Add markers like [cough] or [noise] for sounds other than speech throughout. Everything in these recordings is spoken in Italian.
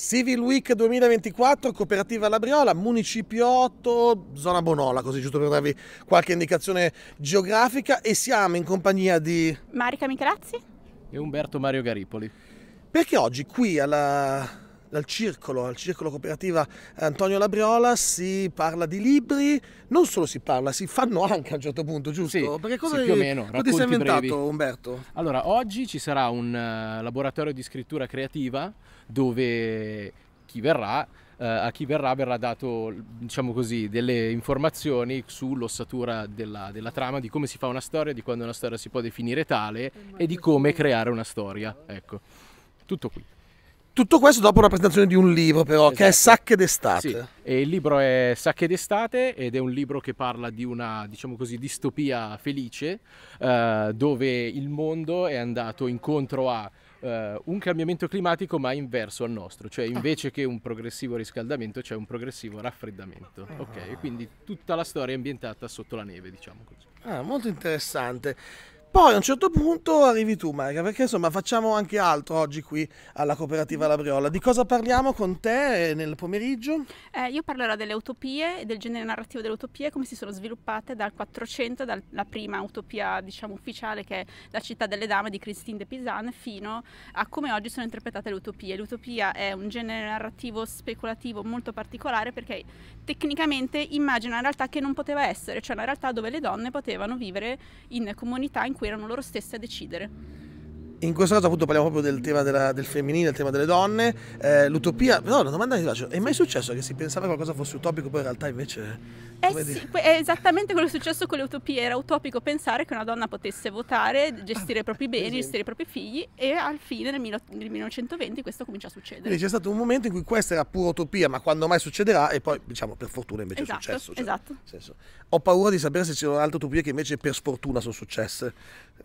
Civil Week 2024, cooperativa Labriola, municipio 8, zona Bonola, così giusto per darvi qualche indicazione geografica e siamo in compagnia di Marica Micrazzi e Umberto Mario Garipoli. Perché oggi qui alla al circolo, al circolo cooperativa Antonio Labriola, si parla di libri, non solo si parla, si fanno anche a un certo punto, giusto? Sì, Perché cosa sì, più o meno. Cosa ti sei inventato brevi. Umberto? Allora, oggi ci sarà un eh, laboratorio di scrittura creativa dove chi verrà Uh, a chi verrà verrà dato diciamo così delle informazioni sull'ossatura della, della, trama di come si fa una storia di quando una storia si può definire tale e di come creare una storia ecco tutto qui tutto questo dopo la presentazione di un libro però, esatto. che è esatto. Sacche d'estate. Sì. il libro è Sacche d'estate ed è un libro che parla di una, diciamo così, distopia felice, eh, dove il mondo è andato incontro a Uh, un cambiamento climatico ma inverso al nostro, cioè ah. invece ah. che un progressivo riscaldamento c'è un progressivo raffreddamento. Ah. Ok, quindi tutta la storia è ambientata sotto la neve, diciamo così. Ah, molto interessante. Poi a un certo punto arrivi tu, Maria, perché insomma facciamo anche altro oggi qui alla cooperativa Labriola. Di cosa parliamo con te eh, nel pomeriggio? Eh, io parlerò delle utopie e del genere narrativo delle utopie, come si sono sviluppate dal 400, dalla prima utopia diciamo ufficiale che è La città delle dame di Christine de Pizan, fino a come oggi sono interpretate le utopie. L'utopia è un genere narrativo speculativo molto particolare perché tecnicamente immagina una realtà che non poteva essere, cioè una realtà dove le donne potevano vivere in comunità, in cui erano loro stesse a decidere in questo caso appunto parliamo proprio del tema della, del femminile, del tema delle donne, eh, l'utopia, no, una domanda che ti faccio, è mai successo che si pensava che qualcosa fosse utopico, poi in realtà invece... Eh sì, è esattamente quello che è successo con le utopie, era utopico pensare che una donna potesse votare, gestire i propri ah, beni, esempio. Esatto. gestire i propri figli e al fine nel, nel 1920 questo comincia a succedere. Quindi c'è stato un momento in cui questa era pura utopia, ma quando mai succederà e poi diciamo per fortuna invece esatto, è successo. Cioè, esatto. Senso, ho paura di sapere se ci sono altre utopie che invece per sfortuna sono successe.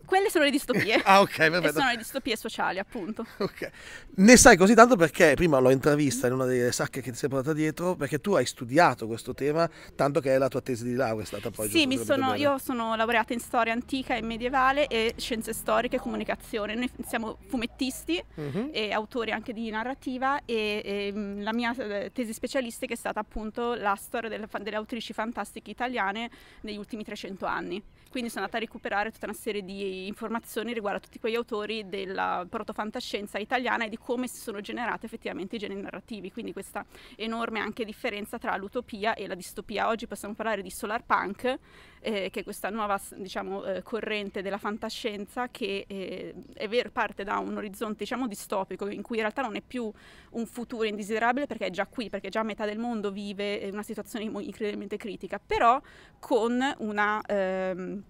Quelle sono le distopie. [laughs] ah, ok, perfetto. sono le distopie sociali, appunto. Ok. Ne sai così tanto perché prima l'ho intervista in una delle sacche che ti sei portata dietro, perché tu hai studiato questo tema, tanto che è la tua tesi di laurea è stata poi Sì, sono, io sono laureata in storia antica e medievale e scienze storiche e comunicazione. Noi siamo fumettisti mm-hmm. e autori anche di narrativa e, e, ehm, la mia eh, tesi specialistica è stata appunto la storia delle, delle autrici fantastiche italiane negli ultimi 300 anni quindi sono andata a recuperare tutta una serie di informazioni riguardo a tutti quegli autori della protofantascienza italiana e di come si sono generati effettivamente i generi narrativi, quindi questa enorme anche differenza tra l'utopia e la distopia. Oggi possiamo parlare di solar punk, eh, che è questa nuova diciamo, eh, corrente della fantascienza che eh, è vero, parte da un orizzonte diciamo, distopico in cui in realtà non è più un futuro indesiderabile perché è già qui, perché già metà del mondo vive una situazione incredibilmente critica, però con una... Ehm,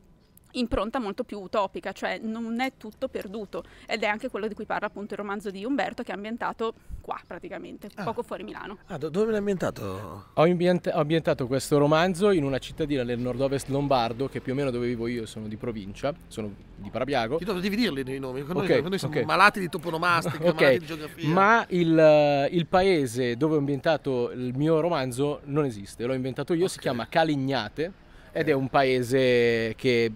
impronta molto più utopica, cioè non è tutto perduto ed è anche quello di cui parla appunto il romanzo di Umberto che è ambientato qua praticamente, ah. poco fuori Milano. Ah, do- dove l'hai ambientato? Ho, ambienta- ho, ambientato questo romanzo in una cittadina del nord-ovest lombardo che più o meno dove vivo io, sono di provincia, sono di Parabiago. Ti devi dirli i nomi, noi, okay, noi siamo okay. malati di toponomastica, [laughs] okay. malati di geografia. Ma il, eh, il, paese dove ho ambientato il mio romanzo non esiste, l'ho inventato io, si chiama Calignate ed eh. è un paese che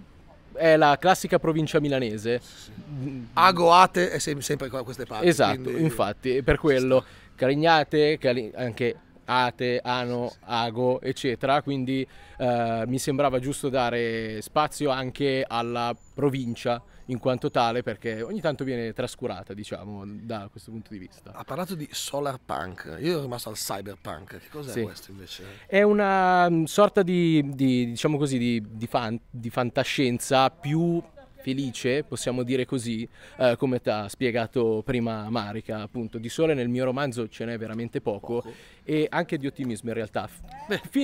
è la classica provincia milanese. Agoate è sempre qua a queste parti. Esatto, quindi... infatti, per quello. Carignate, cari- anche Ate, Ano, Ago, eccetera, quindi eh, mi sembrava giusto dare spazio anche alla provincia in quanto tale perché ogni tanto viene trascurata, diciamo, da questo punto di vista. Ha parlato di solar punk, io ero rimasto al cyberpunk, che cos'è sì. questo invece? È una mm, sorta di, di diciamo così, di, di, fan, di fantascienza più felice, possiamo dire così, eh, come ti ha spiegato prima Marica, appunto, di sole nel mio romanzo ce n'è veramente poco, poco. e anche di ottimismo in realtà, F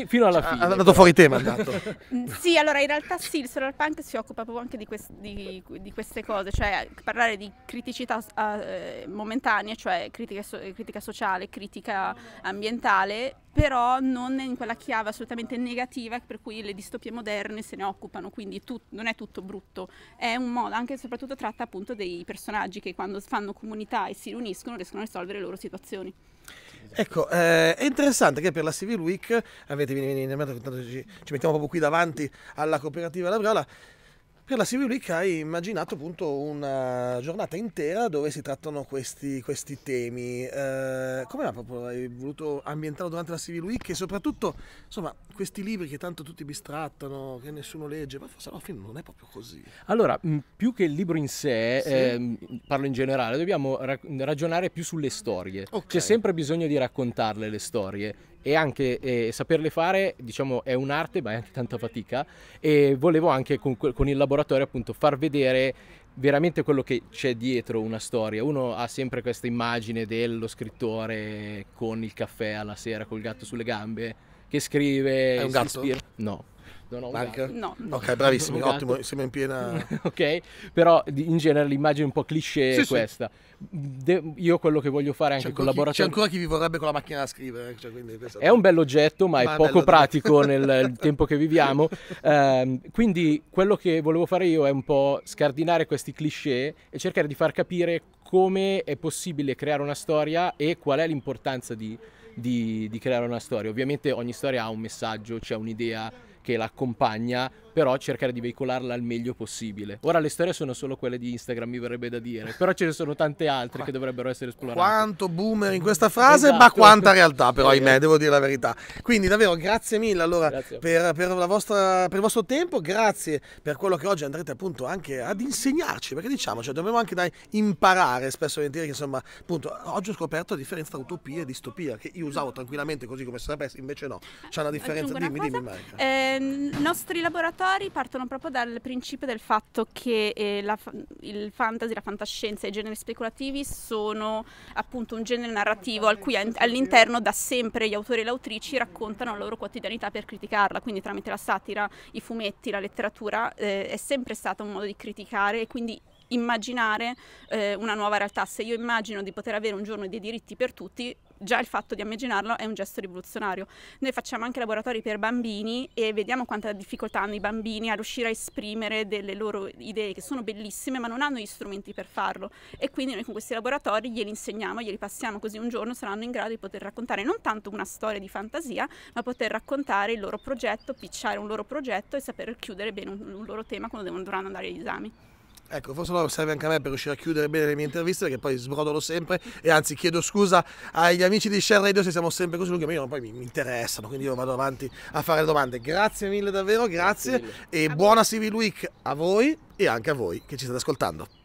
fino alla ah, fine. Ha andato fuori tema, andato. [laughs] Mm, sì, allora in realtà sì, il solar punk si occupa proprio anche di, quest di, di queste cose, cioè parlare di criticità uh, eh, momentanea, cioè critica, so critica sociale, critica ambientale, però non in quella chiave assolutamente negativa per cui le distopie moderne se ne occupano, quindi non è tutto brutto, è un modo, anche e soprattutto tratta appunto dei personaggi che quando fanno comunità e si riuniscono riescono a risolvere le loro situazioni. Ecco, eh, è interessante che per la Civil Week, avete, vieni, vieni, ci, ci mettiamo proprio qui davanti alla cooperativa Labriola, per la Civil Week hai immaginato appunto una giornata intera dove si trattano questi, questi temi. Eh, come proprio hai voluto ambientarlo durante la Civil Week e soprattutto insomma, questi libri che tanto tutti bistrattano, che nessuno legge, ma forse alla fine non è proprio così. Allora, più che il libro in sé, sì. eh, parlo in generale, dobbiamo ragionare più sulle storie. Okay. C'è sempre bisogno di raccontarle le storie e anche eh, saperle fare diciamo è un'arte ma è anche tanta fatica e volevo anche con, con il laboratorio appunto far vedere veramente quello che c'è dietro una storia. Uno ha sempre questa immagine dello scrittore con il caffè alla sera col gatto sulle gambe che scrive. È un gatto? Ispira... No. Non ho Marca? No. Ok, bravissimi, ottimo, siamo in piena... [laughs] ok, però in genere l'immagine è un po' cliché sì, è questa. De- io quello che voglio fare anche con laboratorio... C'è ancora chi vi vorrebbe con la macchina da scrivere. Eh, cioè, quindi, è un bell'oggetto, ma, ma è poco pratico nel [laughs] tempo che viviamo. Um, quindi quello che volevo fare io è un po' scardinare questi cliché e cercare di far capire come è possibile creare una storia e qual è l'importanza di, di, di creare una storia. Ovviamente ogni storia ha un messaggio, c'è cioè un'idea che l'accompagna però cercare di veicolarla al meglio possibile. Ora le storie sono solo quelle di Instagram, mi verrebbe da dire, però ce ne sono tante altre che dovrebbero essere esplorate. Quanto boomer in questa frase, esatto. ma quanta realtà però, ahimè, esatto. devo dire la verità. Quindi davvero grazie mille allora grazie. Per, per, vostra, per, il vostro tempo, grazie per quello che oggi andrete appunto anche ad insegnarci, perché diciamo, cioè, dobbiamo anche dai, imparare spesso e volentieri che insomma, appunto, oggi ho scoperto la differenza tra utopia e distopia, che io usavo tranquillamente così come se sapessi, invece no, c'è una differenza, dimmi, dimmi Marica. Eh, nostri laboratori Montessori partono proprio dal principio del fatto che eh, la, il fantasy, la fantascienza e i generi speculativi sono appunto un genere narrativo al cui all'interno da sempre gli autori e le autrici raccontano la loro quotidianità per criticarla, quindi tramite la satira, i fumetti, la letteratura eh, è sempre stato un modo di criticare e quindi immaginare eh, una nuova realtà. Se io immagino di poter avere un giorno dei diritti per tutti, già il fatto di immaginarlo è un gesto rivoluzionario. Noi facciamo anche laboratori per bambini e vediamo quanta difficoltà hanno i bambini a riuscire a esprimere delle loro idee che sono bellissime ma non hanno gli strumenti per farlo e quindi noi con questi laboratori glieli insegniamo, glieli passiamo così un giorno saranno in grado di poter raccontare non tanto una storia di fantasia ma poter raccontare il loro progetto, picciare un loro progetto e saper chiudere bene un, un loro tema quando devono, dovranno andare agli esami. Ecco, forse no, serve anche a me per riuscire a chiudere bene le mie interviste perché poi sbrodolo sempre e anzi chiedo scusa agli amici di Share Radio se siamo sempre così lunghi, ma io poi mi, mi, interessano, quindi io vado avanti a fare le domande. Grazie mille davvero, grazie, grazie mille. e a buona Civil Week a voi e anche a voi che ci state ascoltando.